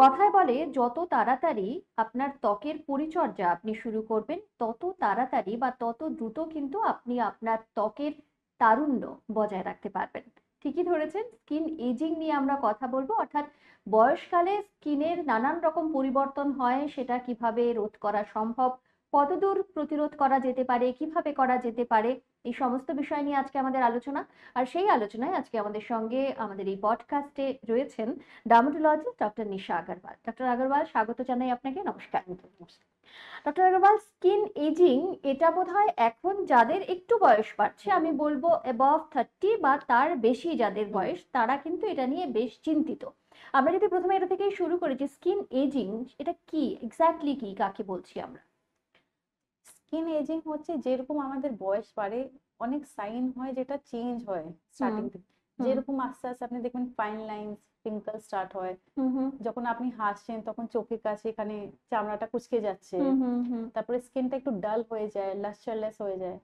কথায় বলে যত তাড়াতাড়ি আপনার ত্বকের পরিচর্যা আপনি শুরু করবেন তত তাড়াতাড়ি বা তত দ্রুত কিন্তু আপনি আপনার ত্বকের তারুণ্য বজায় রাখতে পারবেন ঠিকই ধরেছেন স্কিন এজিং নিয়ে আমরা কথা বলবো অর্থাৎ বয়সকালে স্কিনের নানান রকম পরিবর্তন হয় সেটা কিভাবে রোধ করা সম্ভব কতদূর প্রতিরোধ করা যেতে পারে কিভাবে করা যেতে পারে এই সমস্ত বিষয় নিয়ে আজকে আমাদের আলোচনা আর সেই আলোচনায় আজকে আমাদের সঙ্গে আমাদের এই পডকাস্টে রয়েছেন dermatologist doctor Nisha Agarwal doctor Agarwal স্বাগত জানাই আপনাকে নমস্কার ডক্টর আগরওয়াল স্কিন এজিং এটা বোধ এখন যাদের একটু বয়স বাড়ছে আমি বলবো অ্যাবভ থার্টি বা তার বেশি যাদের বয়স তারা কিন্তু এটা নিয়ে বেশ চিন্তিত আমরা যদি প্রথমে এটা থেকেই শুরু করি যে স্কিন এজিং এটা কি এক্স্যাক্টলি কি কাকে বলছি আমরা স্কিন এজিং হচ্ছে যেরকম আমাদের বয়স বাড়ে অনেক সাইন হয় যেটা চেঞ্জ হয় স্টার্টিং থেকে যেরকম আস্তে আস্তে আপনি দেখবেন ফাইন লাইন পিম্পল স্টার্ট হয় যখন আপনি হাসছেন তখন চোখের কাছে এখানে চামড়াটা কুচকে যাচ্ছে তারপরে স্কিনটা একটু ডাল হয়ে যায় লাস্টারলেস হয়ে যায়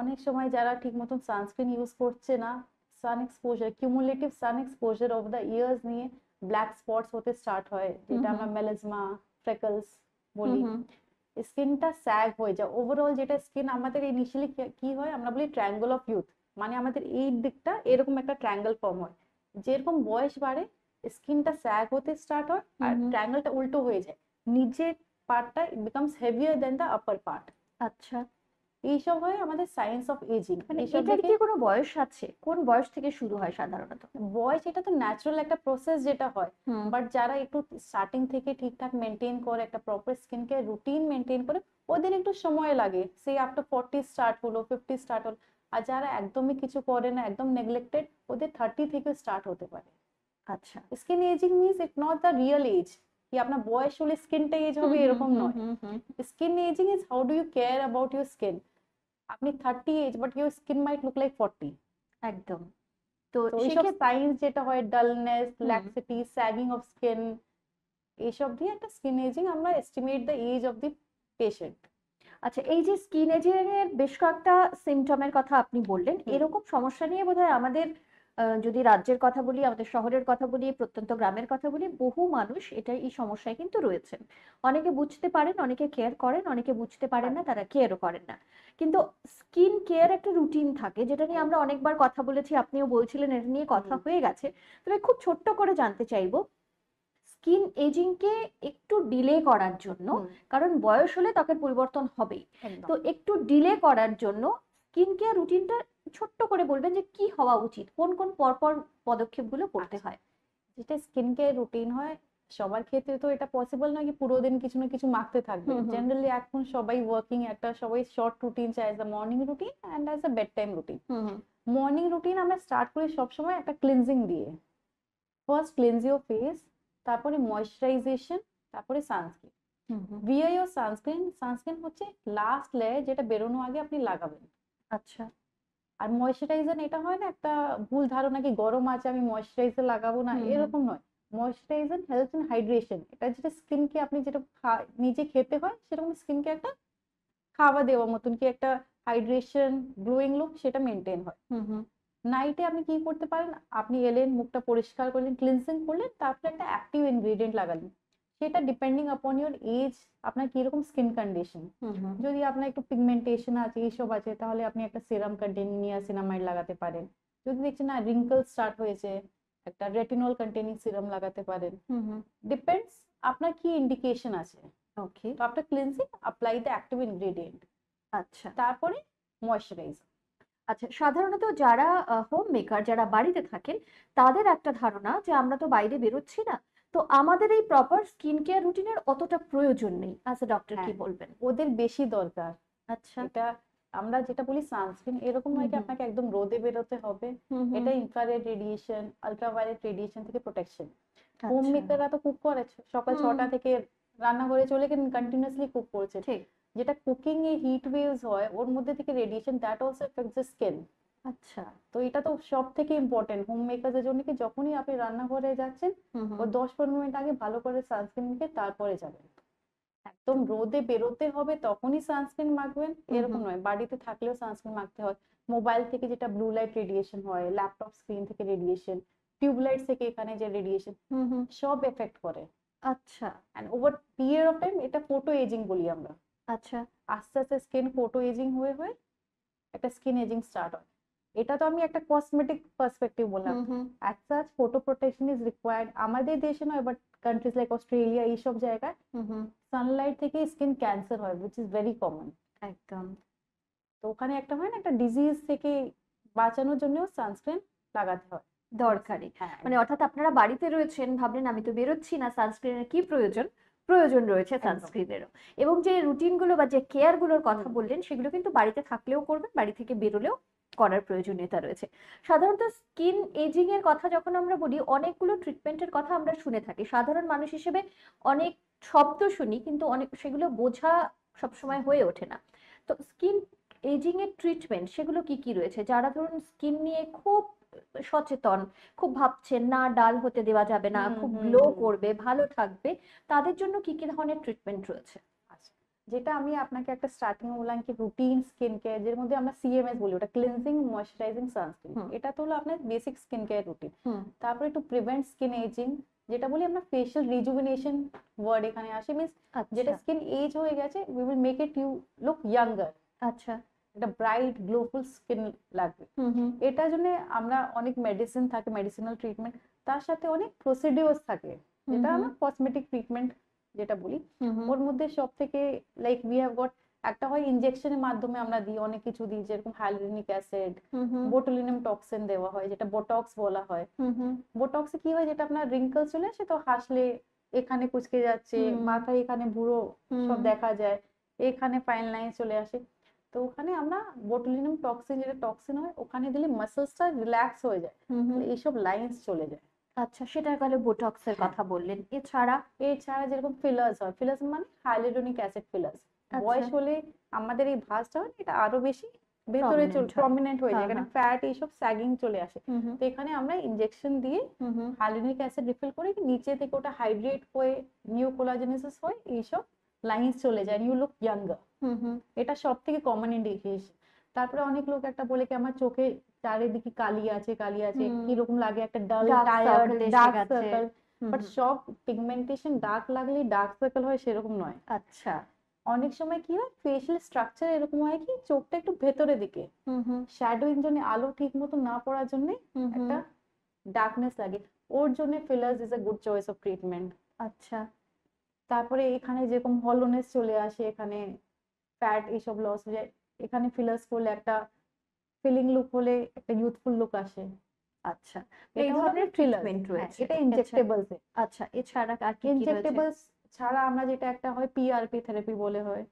অনেক সময় যারা ঠিক মতন সানস্ক্রিন ইউজ করছে না sun exposure cumulative sun exposure of the years নিয়ে ব্ল্যাক স্পটস হতে স্টার্ট হয় যেটা আমরা মেলেজমা ফ্রেকলস বলি স্কিনটা স্যাগ হয়ে যায় ওভারঅল যেটা স্কিন আমাদের ইনিশিয়ালি কি হয় আমরা বলি ট্রায়াঙ্গল অফ ইউথ মানে আমাদের এই দিকটা এরকম একটা ট্রায়াঙ্গল ফর্ম হয় যেরকম বয়স বাড়ে স্কিনটা স্যাগ হতে স্টার্ট হয় আর ট্রায়াঙ্গলটা উল্টো হয়ে যায় নিচের পার্টটা becomes heavier then the upper part আচ্ছা এইসব হয় আমাদের সায়েন্স অফ এজিং মানে কোনো বয়স আছে কোন বয়স থেকে শুরু হয় সাধারণত বয়স এটা তো ন্যাচারাল একটা প্রসেস যেটা হয় বাট যারা একটু স্টার্টিং থেকে ঠিকঠাক মেনটেন করে একটা proper skin care routine maintain করে ওদের একটু সময় লাগে সেই আফটার ফর্টি স্টার্ট হলো ফিফটি স্টার্ট হলো আর যারা একদমই কিছু করে না একদম নেগলেক্টেড ওদের থার্টি থেকে স্টার্ট হতে পারে আচ্ছা skin aging means it not the real age কি আপনার बॉयश হলে স্কিনটা এজ হবে এরকম নয় skin aging is how do you care about your skin আপনি thirty age but your skin might look like forty একদম তো এইসব সাইন্স যেটা হয় dullness laxity sagging of skin এইসব দিয়ে একটা স্কিন এজিং আমরা estimate the age of the patient আচ্ছা এই যে স্কিন এজিং এর বেশ কয়েকটা সিমটমের কথা আপনি বললেন এরকম সমস্যা নিয়ে বোধহয় আমাদের যদি রাজ্যের কথা বলি আমাদের শহরের কথা বলি প্রত্যন্ত গ্রামের কথা বলি বহু মানুষ এটা এই সমস্যায় কিন্তু রয়েছেন অনেকে বুঝতে পারেন অনেকে কেয়ার করেন অনেকে বুঝতে পারেন না তারা কেয়ারও করেন না কিন্তু স্কিন কেয়ার একটা রুটিন থাকে যেটা নিয়ে আমরা অনেকবার কথা বলেছি আপনিও বলছিলেন এটা নিয়ে কথা হয়ে গেছে তবে খুব ছোট্ট করে জানতে চাইবো স্কিন এজিংকে একটু ডিলে করার জন্য কারণ বয়স হলে ত্বকের পরিবর্তন হবেই তো একটু ডিলে করার জন্য স্কিন কেয়ার রুটিনটা ছোট্ট করে বলবেন যে কি হওয়া উচিত কোন কোন পরপর পদক্ষেপগুলো করতে আচ্ছা। হয় যেটা স্কিন কেয়ার রুটিন হয় সবার ক্ষেত্রে তো এটা পসিবল নয় যে পুরো দিন কিছু না কিছু মাখতে থাকবে জেনারেলি এখন সবাই ওয়ার্কিং একটা সবাই শর্ট রুটিন চায় as a morning routine and as a bedtime routine morning routine আমরা স্টার্ট করি সবসময় একটা ক্লিনজিং দিয়ে ফার্স্ট ক্লিনজ ইউর ফেস তারপরে ময়শ্চারাইজেশন তারপরে সানস্ক্রিন ভিআইও সানস্ক্রিন সানস্ক্রিন হচ্ছে লাস্ট লেয়ার যেটা বেরোনো আগে আপনি লাগাবেন আচ্ছা। আর ময়েশ্চারাইজার এটা হয় না একটা ভুল ধারণা কি গরম আছে আমি ময়েশ্চারাইজার লাগাবো না এরকম নয়। ময়েশ্চারাইজার হেলথ ইন হাইড্রেশন এটা যেটা স্কিনকে আপনি যেটা নিজে খেতে হয় সেরকম স্কিনকে একটা খাওয়া দেওয়ার মতন কি একটা হাইড্রেশন, গ্লোয়িং লুক সেটা মেইনটেইন হয়। হুম, হুম। নাইটে আপনি কি করতে পারেন? আপনি এলেন মুখটা পরিষ্কার করলেন, ক্লিনজিং করলেন, তারপরে একটা অ্যাক্টিভ ইনগ্রিডিয়েন্ট লাগালেন। সেটা ডিপেন্ডিং আপন ইউর এজ আপনার কিরকম স্কিন কন্ডিশন যদি আপনার একটু পিগমেন্টেশন আছে এইসব আছে তাহলে আপনি একটা সিরাম কন্টেনিং সিনামাইড লাগাতে পারেন যদি দেখছেন না রিঙ্কল স্টার্ট হয়েছে একটা রেটিনল কন্টেনিং সিরাম লাগাতে পারেন ডিপেন্ডস আপনার কি ইন্ডিকেশন আছে ওকে তো আপনার cleansing apply the active ingredient আচ্ছা তারপরে ময়শ্চারাইজার আচ্ছা সাধারণত যারা হোম মেকার যারা বাড়িতে থাকেন তাদের একটা ধারণা যে আমরা তো বাইরে বেরোচ্ছি না তো আমাদের এই প্রপার স্কিন কেয়ার রুটিনের অতটা প্রয়োজন নেই আচ্ছা ডক্টর কি হ্যাঁ। বলবেন ওদের বেশি দরকার আচ্ছা এটা আমরা যেটা বলি সানস্ক্রিন এরকম নয় যে আপনাকে একদম রোদে বেরোতে হবে এটা ইনফ্রারেড রেডিয়েশন আলট্রাভায়োলেট রেডিয়েশন থেকে প্রোটেকশন হোম মেকাররা তো কুক করে সকাল ছটা থেকে রান্নাঘরে চলে কিন্তু কন্টিনিউয়াসলি কুক করছে ঠিক যেটা কুকিং এ হিট ওয়েভস হয় ওর মধ্যে থেকে radiation that also affects the skin আচ্ছা তো এটা তো সব থেকে ইম্পর্টেন্ট হোম মেকারদের জন্য কি যখনই আপনি রান্নাঘরে যাচ্ছেন ও দশ পনেরো মিনিট আগে ভালো করে সানস্ক্রিন মেখে তারপরে যাবেন একদম রোদে বেরোতে হবে তখনই সানস্ক্রিন মাখবেন এরকম নয় বাড়িতে থাকলেও সানস্ক্রিন মাখতে হয় মোবাইল থেকে যেটা ব্লু লাইট রেডিয়েশন হয় ল্যাপটপ স্ক্রিন থেকে রেডিয়েশন টিউবলাইট থেকে এখানে যে রেডিয়েশন সব এফেক্ট করে আচ্ছা and over period of time এটা ফোটো এজিং বলি আমরা আচ্ছা আস্তে আস্তে স্কিন ফোটো এজিং হয়ে হয়ে একটা স্কিন এজিং স্টার্ট হয় এটা তো আমি একটা কসমেটিক পার্সপেক্টিভ বললাম as such photo protection is required আমাদের দেশে নয় বাট কান্ট্রিজ লাইক অস্ট্রেলিয়া এইসব জায়গায় সানলাইট থেকে স্কিন ক্যান্সার হয় উইচ ইজ ভেরি কমন একদম তো ওখানে একটা হয় না একটা ডিজিজ থেকে বাঁচানোর জন্য সানস্ক্রিন লাগাতে হয় দরকারি হ্যাঁ। মানে অর্থাৎ আপনারা বাড়িতে রয়েছেন ভাবলেন আমি তো বেরোচ্ছি না সানস্ক্রিনের কি প্রয়োজন প্রয়োজন রয়েছে সানস্ক্রিনেরও এবং যে রুটিনগুলো বা যে কেয়ারগুলোর কথা বললেন সেগুলো কিন্তু বাড়িতে থাকলেও করবেন বাড়ি থেকে বেরোলেও করার প্রয়োজনীয়তা রয়েছে সাধারণত স্কিন এজিং এর কথা যখন আমরা বলি অনেকগুলো ট্রিটমেন্টের কথা আমরা শুনে থাকি সাধারণ মানুষ হিসেবে অনেক শব্দ শুনি কিন্তু অনেক সেগুলো বোঝা সবসময় হয়ে ওঠে না তো স্কিন এজিং এর ট্রিটমেন্ট সেগুলো কি কি রয়েছে যারা ধরুন স্কিন নিয়ে খুব সচেতন খুব ভাবছেন না ডাল হতে দেওয়া যাবে না খুব গ্লো করবে ভালো থাকবে তাদের জন্য কি কি ধরনের ট্রিটমেন্ট রয়েছে যেটা আমি আপনাকে একটা স্টার্টিং বললাম কি রুটিন স্কিন কেয়ার যের মধ্যে আমরা সিএমএস বলি ওটা ক্লিনজিং ময়শ্চারাইজিং সানস্ক্রিন এটা তো হলো আপনার বেসিক স্কিন কেয়ার রুটিন তারপরে একটু প্রিভেন্ট স্কিন এজিং যেটা বলি আমরা ফেশিয়াল রিজুভিনেশন ওয়ার্ড এখানে আসে মিন্স আচ্ছা। যেটা স্কিন এজ হয়ে গেছে we will make it you look younger আচ্ছা একটা ব্রাইট গ্লোফুল স্কিন লাগবে এটার জন্য আমরা অনেক মেডিসিন থাকে মেডিসিনাল ট্রিটমেন্ট তার সাথে অনেক প্রসিডিওর থাকে যেটা আমরা কসমেটিক ট্রিটমেন্ট যেটা বলি ওর মধ্যে সব থেকে লাইক উই হ্যাভ গট একটা হয় ইনজেকশনের মাধ্যমে আমরা দিই অনেক কিছু দিই যেরকম হ্যালোরিনিক অ্যাসিড বোটুলিনাম টক্সিন দেওয়া হয় যেটা বোটক্স বলা হয় বোটক্সে কি হয় যেটা আপনার রিঙ্কল চলে আসে তো হাসলে এখানে কুচকে যাচ্ছে মাথায় এখানে বুড়ো সব দেখা যায় এখানে ফাইন লাইন চলে আসে তো ওখানে আমরা বোটুলিনাম টক্সিন যেটা টক্সিন হয় ওখানে দিলে টা রিল্যাক্স হয়ে যায় এইসব লাইন্স চলে যায় আচ্ছা সেটা গেলে বোটক্স এর হ্যাঁ। কথা বললেন এছাড়া এছাড়া যেরকম ফিলার্স হয় ফিলার্স মানে হাইলুরোনিক অ্যাসিড ফিলার্স বয়স হলে আমাদের এই ভাঁজটা হয় এটা আরো বেশি ভেতরে প্রমিনেন্ট হয়ে যায় হ্যাঁ, এখানে ফ্যাট এইসব স্যাগিং চলে আসে তো এখানে আমরা ইনজেকশন দিয়ে হাইলুরোনিক অ্যাসিড রিফিল করে নিচে থেকে ওটা হাইড্রেট হয়ে নিউ কোলাজেনেসিস হয় এইসব লাইন্স চলে যায় ইউ লুক ইয়াঙ্গার এটা সব থেকে কমন ইন্ডিকেশন তারপরে অনেক লোক একটা বলে কি আমার চোখে চারিদিকে কালি আছে কালি আছে কিরকম লাগে একটা dull tired dark circle but সব পিগমেন্টেশন ডার্ক লাগলেই ডার্ক সার্কেল হয় সেরকম নয় আচ্ছা অনেক সময় কি হয় ফেশিয়াল স্ট্রাকচার এরকম হয় কি চোখটা একটু ভেতরের দিকে শ্যাডোইং জন্য আলো ঠিক মতো না পড়ার জন্য একটা ডার্কনেস লাগে ওর জন্য fillers is a good choice of treatment আচ্ছা তারপরে এখানে যেরকম হলোনেস চলে আসে এখানে ফ্যাট এইসব লস হয়ে যায় এখানে ফিলার্স করলে একটা ফিলিং লুক হলে একটা ইউথফুল লুক আসে আচ্ছা এই ধরনের ট্রিটমেন্ট হ্যাঁ, রয়েছে এটা ইনজেক্টেবলস আচ্ছা, আচ্ছা এছাড়া আর কি ইনজেক্টেবলস ছাড়া আমরা যেটা একটা হয় পিআরপি থেরাপি বলে হয়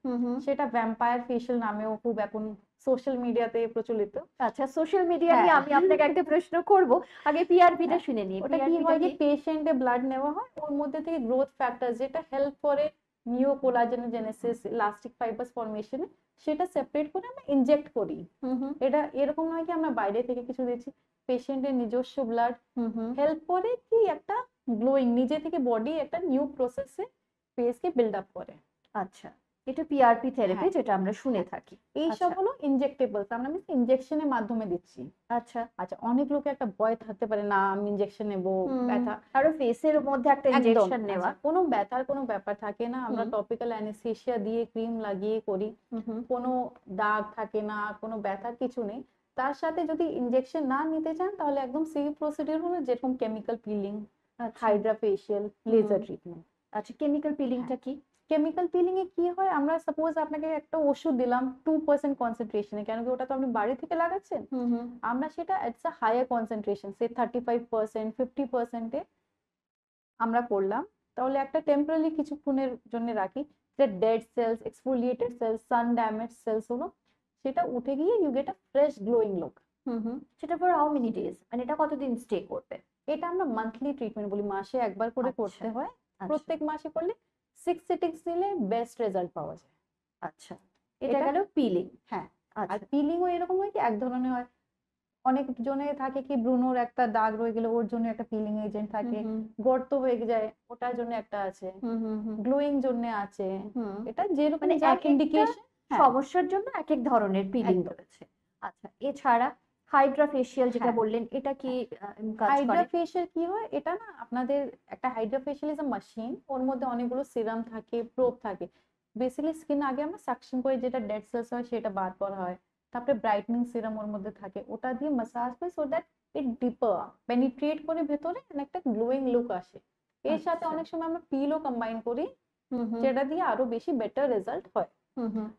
সেটা ভ্যাম্পায়ার ফেশিয়াল নামেও খুব এখন সোশ্যাল মিডিয়াতে প্রচলিত আচ্ছা সোশ্যাল মিডিয়া নিয়ে আমি আপনাকে একটা প্রশ্ন করব আগে পিআরপিটা হ্যাঁ, শুনে নিই ওটা কি হয় যে পেশেন্টে ব্লাড নেওয়া হয় ওর মধ্যে থেকে গ্রোথ ফ্যাক্টর যেটা হেল্প করে neo collagenogenesis elastic fibres formation সেটা সেপারেট করে আমরা ইনজেক্ট করি এটা এরকম নয় কি আমরা বাইরে থেকে কিছু দিচ্ছি পেশেন্টের নিজস্ব ব্লাড হেল্প করে কি একটা গ্লোয়িং নিজে থেকে বডি একটা নিউ প্রসেসে ফেসকে বিল্ড আপ করে আচ্ছা এটা পিআরপি থেরাপি হ্যাঁ। যেটা আমরা শুনে হ্যাঁ। থাকি এই সব আচ্ছা। হলো তার মানে আমি ইনজেকশনের মাধ্যমে দিচ্ছি আচ্ছা আচ্ছা অনেক লোকে একটা ভয় থাকতে পারে না আমি ইনজেকশন নেব ব্যথা কারো ফেসের মধ্যে একটা ইনজেকশন আচ্ছা। নেওয়া কোনো ব্যথার কোনো ব্যাপার থাকে না আমরা টপিক্যাল অ্যানেসথেসিয়া দিয়ে ক্রিম লাগিয়ে করি কোনো দাগ থাকে না কোনো ব্যথার কিছু নেই তার সাথে যদি ইনজেকশন না নিতে চান তাহলে একদম সেম প্রসিডিউর হলো যেরকম chemical peeling hydra facial laser treatment আচ্ছা কেমিক্যাল আচ্ছা, পিলিংটা কি কেমিক্যাল পিলিং এ কি হয় আমরা সাপোজ আপনাকে একটা ওষুধ দিলাম টু পার্সেন্ট কনসেন্ট্রেশনে কেন কি ওটা তো আপনি বাড়ি থেকে লাগাচ্ছেন আমরা সেটা it's a higher concentration say thirty five percent fifty পার্সেন্টে আমরা করলাম তাহলে একটা টেম্পোরারি কিছুক্ষণের জন্য রাখি যেটা dead cells exfoliated cells sun damage cells হলো সেটা উঠে গিয়ে you get a fresh glowing look সেটা পর হাউ মেনি ডেজ মানে এটা কতদিন স্টে করবে এটা আমরা মান্থলি ট্রিটমেন্ট বলি মাসে একবার করে আচ্ছা। করতে হয় আচ্ছা। প্রত্যেক মাসে করলে সিক্স সিটিংস নিলে বেস্ট রেজাল্ট পাওয়া যায় আচ্ছা এটা গেল পিলিং হ্যাঁ আর পিলিং আচ্ছা। ও এরকম হয় কি এক ধরনের হয় অনেক জনে থাকে কি ব্রুনোর একটা দাগ রয়ে গেলে ওর জন্য একটা পিলিং এজেন্ট থাকে গর্ত হয়ে যায় ওটার জন্য একটা আছে গ্লোয়িং জন্য আছে এটা যেরকম মানে এক ইন্ডিকেশন হ্যাঁ। সমস্যার জন্য এক এক ধরনের পিলিং রয়েছে আচ্ছা এছাড়া হাইড্রা যেটা হ্যাঁ। বললেন এটা কি হ্যাঁ। হাইড্রা কি হয় এটা না আপনাদের একটা hydra facial is a machine ওর মধ্যে অনেকগুলো সিরাম থাকে প্রোব থাকে বেসিক্যালি স্কিন আগে আমরা সাকশন করে যেটা ডেড সেলস হয় সেটা বাদ করা হয় তারপরে ব্রাইটনিং সিরাম ওর মধ্যে থাকে ওটা দিয়ে মাসাজ করে so that it deeper penetrate করে ভেতরে একটা গ্লোয়িং লুক আসে এর আচ্ছা। সাথে অনেক সময় আমরা পিলও কম্বাইন করি যেটা দিয়ে আরো বেশি বেটার রেজাল্ট হয়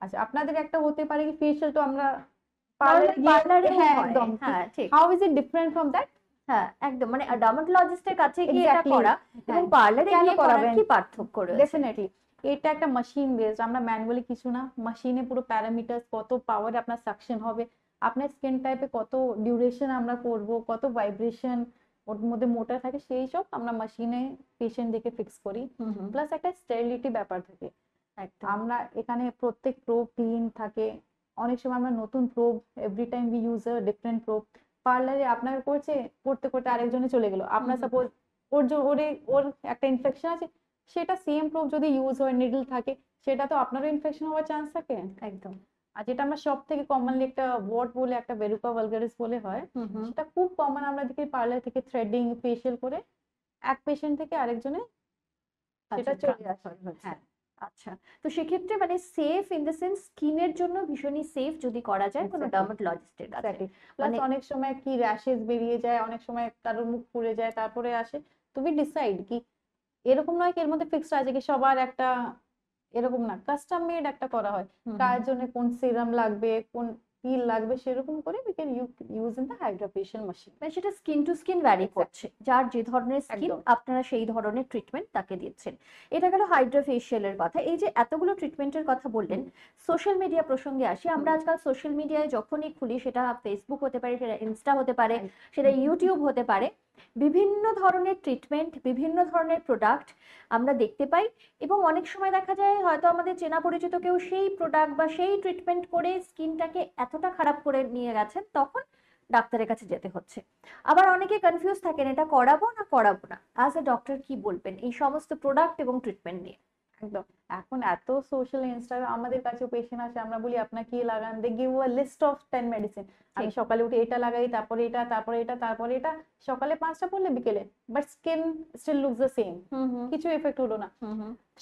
আচ্ছা আপনাদের একটা হতে পারে কি ফেশিয়াল তো আমরা মেশিন হ্যাঁ, হ্যাঁ, মানে হ্যাঁ। আমরা কিছু না মেশিনে পুরো প্যারামিটার কত পাওয়ার আপনার সাকশন হবে আপনার স্কিন কত ডিউরেশন আমরা করব কত ভাইব্রেশন ওর মধ্যে মোটা থাকে সেই সব আমরা মেশিনে পেশেন্ট দেখে ফিক্স করি প্লাস একটা স্টেরিলিটি ব্যাপার থাকে আমরা এখানে প্রত্যেক প্রো ক্লিন থাকে অনেক সময় আমরা নতুন probe every time we use a different probe পার্লারে আপনার করছে করতে করতে আরেকজনে চলে গেলো আপনার সাপোজ ওর ওরে ওর একটা ইনফেকশন আছে সেটা সেম প্রোব যদি ইউজ হয় নিডল থাকে সেটা তো আপনারও ইনফেকশন হওয়ার চান্স থাকে একদম আর যেটা আমরা সব থেকে কমনলি একটা ওয়ার্ড বলে একটা বেরুকা ভালগারিস বলে হয় সেটা খুব কমন আমরা দেখি পার্লার থেকে থ্রেডিং ফেশিয়াল করে এক পেশেন্ট থেকে আরেকজনে আচ্ছা, সেটা চলে আসে হ্যাঁ আচ্ছা তো সেক্ষেত্রে মানে সেফ ইন দ্য সেন্স স্কিনের জন্য ভীষণই সেফ যদি করা যায় কোনো ডার্মাটোলজিস্টের কাছে মানে অনেক সময় কি র্যাশেস বেরিয়ে যায় অনেক সময় কারোর মুখ পুড়ে যায় তারপরে আসে তুমি ডিসাইড কি এরকম নয় কি এর মধ্যে ফিক্সড আছে কি সবার একটা এরকম না কাস্টম মেড একটা করা হয় কার জন্য কোন সিরাম লাগবে কোন পিল লাগবে সেরকম করে we can use in the hydrafacial machine মানে সেটা স্কিন টু স্কিন ভ্যারি করছে যার যে ধরনের স্কিন আপনারা সেই ধরনের ট্রিটমেন্ট তাকে দিচ্ছেন এটা গেল হাইড্রাফেশিয়ালের কথা এই যে এতগুলো ট্রিটমেন্টের কথা বললেন সোশ্যাল মিডিয়া প্রসঙ্গে আসি আমরা আজকাল সোশ্যাল মিডিয়ায় যখনই খুলি সেটা ফেসবুক হতে পারে সেটা ইনস্টা হতে পারে সেটা ইউটিউব হতে পারে বিভিন্ন ধরনের ট্রিটমেন্ট বিভিন্ন ধরনের প্রোডাক্ট আমরা দেখতে পাই এবং অনেক সময় দেখা যায় হয়তো আমাদের চেনা পরিচিত কেউ সেই প্রোডাক্ট বা সেই ট্রিটমেন্ট করে স্কিনটাকে এতটা খারাপ করে নিয়ে গেছেন তখন ডাক্তারের কাছে যেতে হচ্ছে আবার অনেকে কনফিউজ থাকেন এটা করাবো না করাবো না অ্যাজ এ ডক্টর কি বলবেন এই সমস্ত প্রোডাক্ট এবং ট্রিটমেন্ট নিয়ে একদম এখন এত সোশ্যাল ইনস্টাগ্রাম আমাদের কাছে পেশেন্ট আসে আমরা বলি আপনার কি লাগান they give a list of ten medicine আমি সকালে উঠে এটা লাগাই তারপরে এটা তারপরে এটা তারপরে এটা সকালে পাঁচটা পড়লে বিকেলে but skin still looks the same কিছু এফেক্ট হলো না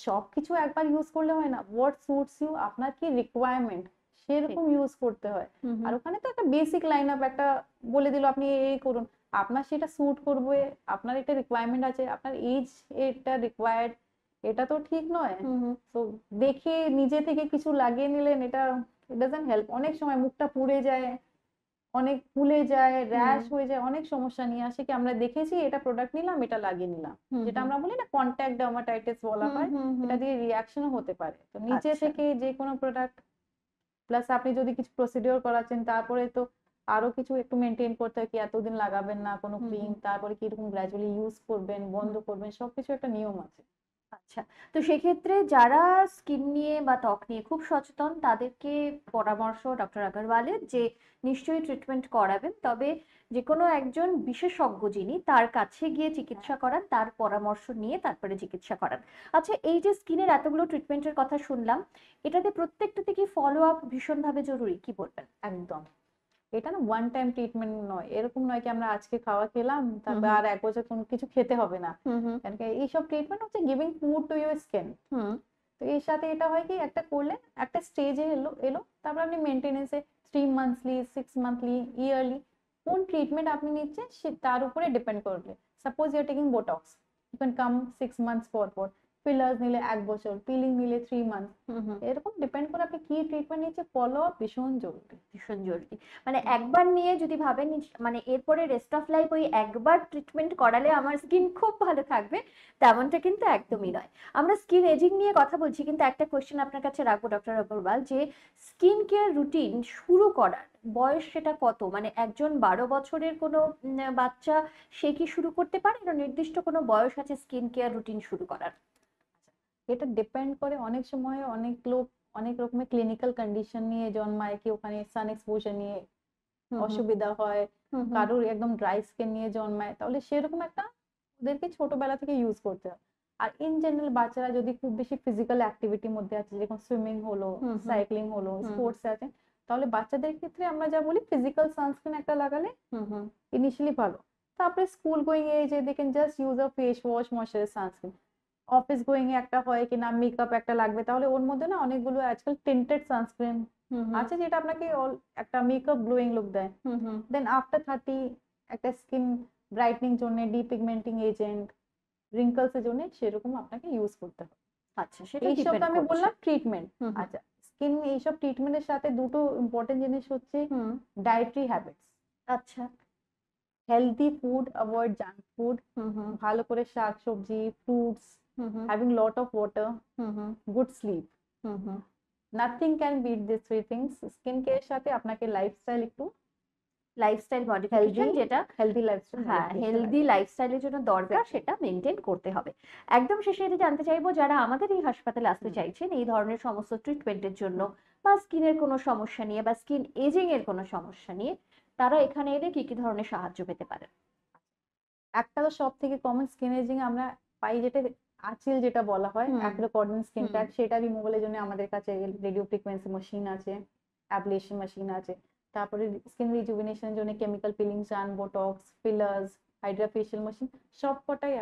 সব কিছু একবার ইউজ করলে হয় না হোয়াট সুটস ইউ আপনার কি রিকোয়ারমেন্ট সেরকম ইউজ করতে হয় আর ওখানে তো একটা বেসিক লাইন আপ একটা বলে দিল আপনি এই করুন আপনার সেটা স্যুট করবে আপনার একটা রিকোয়ারমেন্ট আছে আপনার এজ এটা রিকোয়ার্ড এটা তো ঠিক নয় তো দেখে নিজে থেকে কিছু লাগিয়ে নিলেন এটা ইট ডাজেন্ট হেল্প অনেক সময় মুখটা পুড়ে যায় অনেক ফুলে যায় র্যাশ হয়ে যায় অনেক সমস্যা নিয়ে আসে কি আমরা দেখেছি এটা প্রোডাক্ট নিলাম এটা লাগিয়ে নিলাম যেটা আমরা বলি না কন্ট্যাক্ট ডার্মাটাইটিস বলা হয় এটা দিয়ে ও হতে পারে তো নিচে আচ্ছা। থেকে যে কোনো প্রোডাক্ট প্লাস আপনি যদি কিছু প্রসিডিওর করাচ্ছেন তারপরে তো আরো কিছু একটু মেনটেন করতে হয় কি এতদিন লাগাবেন না কোনো ক্রিম তারপরে কিরকম গ্রাজুয়ালি ইউজ করবেন বন্ধ করবেন সবকিছু একটা নিয়ম আছে আচ্ছা তো সেক্ষেত্রে যারা স্কিন নিয়ে বা ত্বক নিয়ে খুব সচেতন তাদেরকে পরামর্শ ডক্টর আগরওয়ালের যে নিশ্চয়ই ট্রিটমেন্ট করাবেন তবে যে কোনো একজন বিশেষজ্ঞ যিনি তার কাছে গিয়ে চিকিৎসা করান তার পরামর্শ নিয়ে তারপরে চিকিৎসা করান আচ্ছা এই যে স্কিনের এতগুলো ট্রিটমেন্টের কথা শুনলাম এটাতে প্রত্যেকটা থেকে ফলো আপ ভীষণভাবে জরুরি কি বলবেন একদম এটা না ওয়ান টাইম ট্রিটমেন্ট নয় এরকম নয় কি আমরা আজকে খাওয়া খেলাম তারপর আর এক বছর কোনো কিছু খেতে হবে না কারণ এইসব ট্রিটমেন্ট হচ্ছে giving food to your skin তো এর সাথে এটা হয় কি একটা করলে একটা স্টেজে এলো এলো তারপর আপনি মেনটেনেন্সে three monthly six monthly yearly কোন ট্রিটমেন্ট আপনি নিচ্ছেন সে তার উপরে ডিপেন্ড করবে suppose your taking Botox you can come six months পর পর ফিলার্স নিলে এক বছর পিলিং নিলে থ্রি মান্থ এরকম ডিপেন্ড করে আপনি কি ট্রিটমেন্ট নিচ্ছে ফলো আপ ভীষণ জরুরি ভীষণ জরুরি মানে একবার নিয়ে যদি ভাবেন মানে এরপরে রেস্ট অফ লাইফ ওই একবার ট্রিটমেন্ট করালে আমার স্কিন খুব ভালো থাকবে তেমনটা কিন্তু একদমই নয় আমরা স্কিন এজিং নিয়ে কথা বলছি কিন্তু একটা কোয়েশ্চেন আপনার কাছে রাখবো ডক্টর অগ্রওয়াল যে স্কিন কেয়ার রুটিন শুরু করার বয়স সেটা কত মানে একজন বারো বছরের কোনো বাচ্চা সে কি শুরু করতে পারে না নির্দিষ্ট কোনো বয়স আছে স্কিন কেয়ার রুটিন শুরু করার এটা ডিপেন্ড করে অনেক সময় অনেক লোক অনেক রকমের ক্লিনিক্যাল কন্ডিশন নিয়ে জন্মায় কি ওখানে সান এক্সপোজার নিয়ে অসুবিধা হয় কারোর একদম ড্রাই স্কিন নিয়ে জন্মায় তাহলে সেরকম একটা ওদেরকে ছোটবেলা থেকে ইউজ করতে হয় আর ইন জেনারেল বাচ্চারা যদি খুব বেশি ফিজিক্যাল অ্যাক্টিভিটির মধ্যে আছে যেরকম সুইমিং হলো সাইক্লিং হলো স্পোর্টস আছে তাহলে বাচ্চাদের ক্ষেত্রে আমরা যা বলি ফিজিক্যাল সানস্ক্রিন একটা লাগালে ইনিশিয়ালি ভালো তারপরে স্কুল গোয়িং এই যে দেখেন just use a face wash moisturise sunscreen office going একটা হয় কিনা মেকআপ একটা লাগবে তাহলে ওর মধ্যে না অনেকগুলো আজকাল টিন্টেড সানস্ক্রিন আছে যেটা আপনাকে একটা মেকআপ গ্লোয়িং লুক দেয় দেন আফটার থার্টি একটা স্কিন ব্রাইটনিং জন্য ডিপিগমেন্টিং এজেন্ট রিঙ্কলস এর জন্য সেরকম আপনাকে ইউজ করতে হবে আচ্ছা সেটা এইসব আমি বললাম ট্রিটমেন্ট আচ্ছা স্কিন এইসব ট্রিটমেন্টের সাথে দুটো ইম্পর্টেন্ট জিনিস হচ্ছে ডায়েটরি হ্যাবিটস আচ্ছা healthy food avoid junk food ভালো করে শাক সবজি fruits mm-hmm. having lot of water mm-hmm. good sleep mm-hmm. Nothing can beat this three things skin care সাথে আপনাকে লাইফস্টাইল একটু লাইফস্টাইল মডিফিকেশন যেটা হেলদি লাইফস্টাইল হ্যাঁ হেলদি লাইফস্টাইলের জন্য দরকার সেটা মেনটেন করতে হবে একদম শেষে এটা জানতে চাইবো যারা আমাদের এই হাসপাতালে আসতে চাইছেন এই ধরনের সমস্ত ট্রিটমেন্টের জন্য বা স্কিনের কোনো সমস্যা নিয়ে বা স্কিন এজিং এর কোনো সমস্যা নিয়ে তারা এখানে এলে কি কি ধরনের সাহায্য পেতে পারে একটা তো সব থেকে কমন স্কিন এজিং আমরা পাই যেটা আচিল যেটা বলা হয় অ্যাক্রোকর্ডন স্কিন ট্যাগ সেটা রিমুভালের জন্য আমাদের কাছে রেডিও ফ্রিকোয়েন্সি মেশিন আছে অ্যাবলেশন মেশিন আছে তারপরে স্কিন রিজুভিনেশনের জন্য কেমিক্যাল পিলিং চান বোটক্স ফিলার্স হাইড্রাফেশিয়াল মেশিন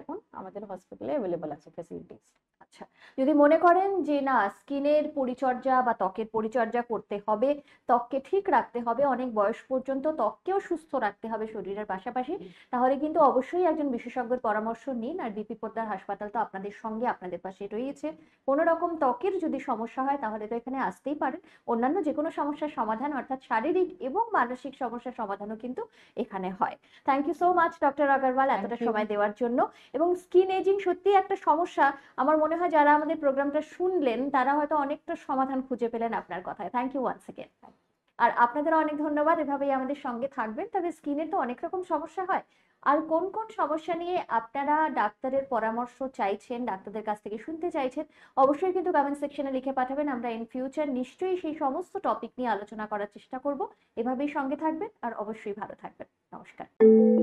এখন আমাদের হসপিটালে অ্যাভেলেবল আছে ফেসিলিটিস আচ্ছা যদি মনে করেন যে না স্কিনের পরিচর্যা বা ত্বকের পরিচর্যা করতে হবে ত্বককে ঠিক রাখতে হবে অনেক বয়স পর্যন্ত ত্বককেও সুস্থ রাখতে হবে শরীরের পাশাপাশি তাহলে কিন্তু অবশ্যই একজন বিশেষজ্ঞের পরামর্শ নিন আর বিপি পোদ্দার হাসপাতাল তো আপনাদের সঙ্গে আপনাদের পাশে রয়েছে কোনো রকম ত্বকের যদি সমস্যা হয় তাহলে তো এখানে আসতেই পারেন অন্যান্য যে কোনো সমস্যার সমাধান অর্থাৎ শারীরিক এবং মানসিক সমস্যার সমাধানও কিন্তু এখানে হয় thank you so much doctor doctor Agarwal এতটা সময় দেওয়ার জন্য এবং স্কিন এজিং সত্যি একটা সমস্যা আমার মনে হয় যারা আমাদের প্রোগ্রামটা শুনলেন তারা হয়তো অনেকটা সমাধান খুঁজে পেলেন আপনার কথায় থ্যাংক ইউ ওয়ান্স এগেন আর আপনাদের অনেক ধন্যবাদ এভাবেই আমাদের সঙ্গে থাকবেন তবে স্কিনের তো অনেক রকম সমস্যা হয় আর কোন কোন সমস্যা নিয়ে আপনারা ডাক্তারের পরামর্শ চাইছেন ডাক্তারদের কাছ থেকে শুনতে চাইছেন অবশ্যই কিন্তু কমেন্ট সেকশনে লিখে পাঠাবেন আমরা ইন ফিউচার নিশ্চয়ই সেই সমস্ত টপিক নিয়ে আলোচনা করার চেষ্টা করব এভাবেই সঙ্গে থাকবেন আর অবশ্যই ভালো থাকবেন নমস্কার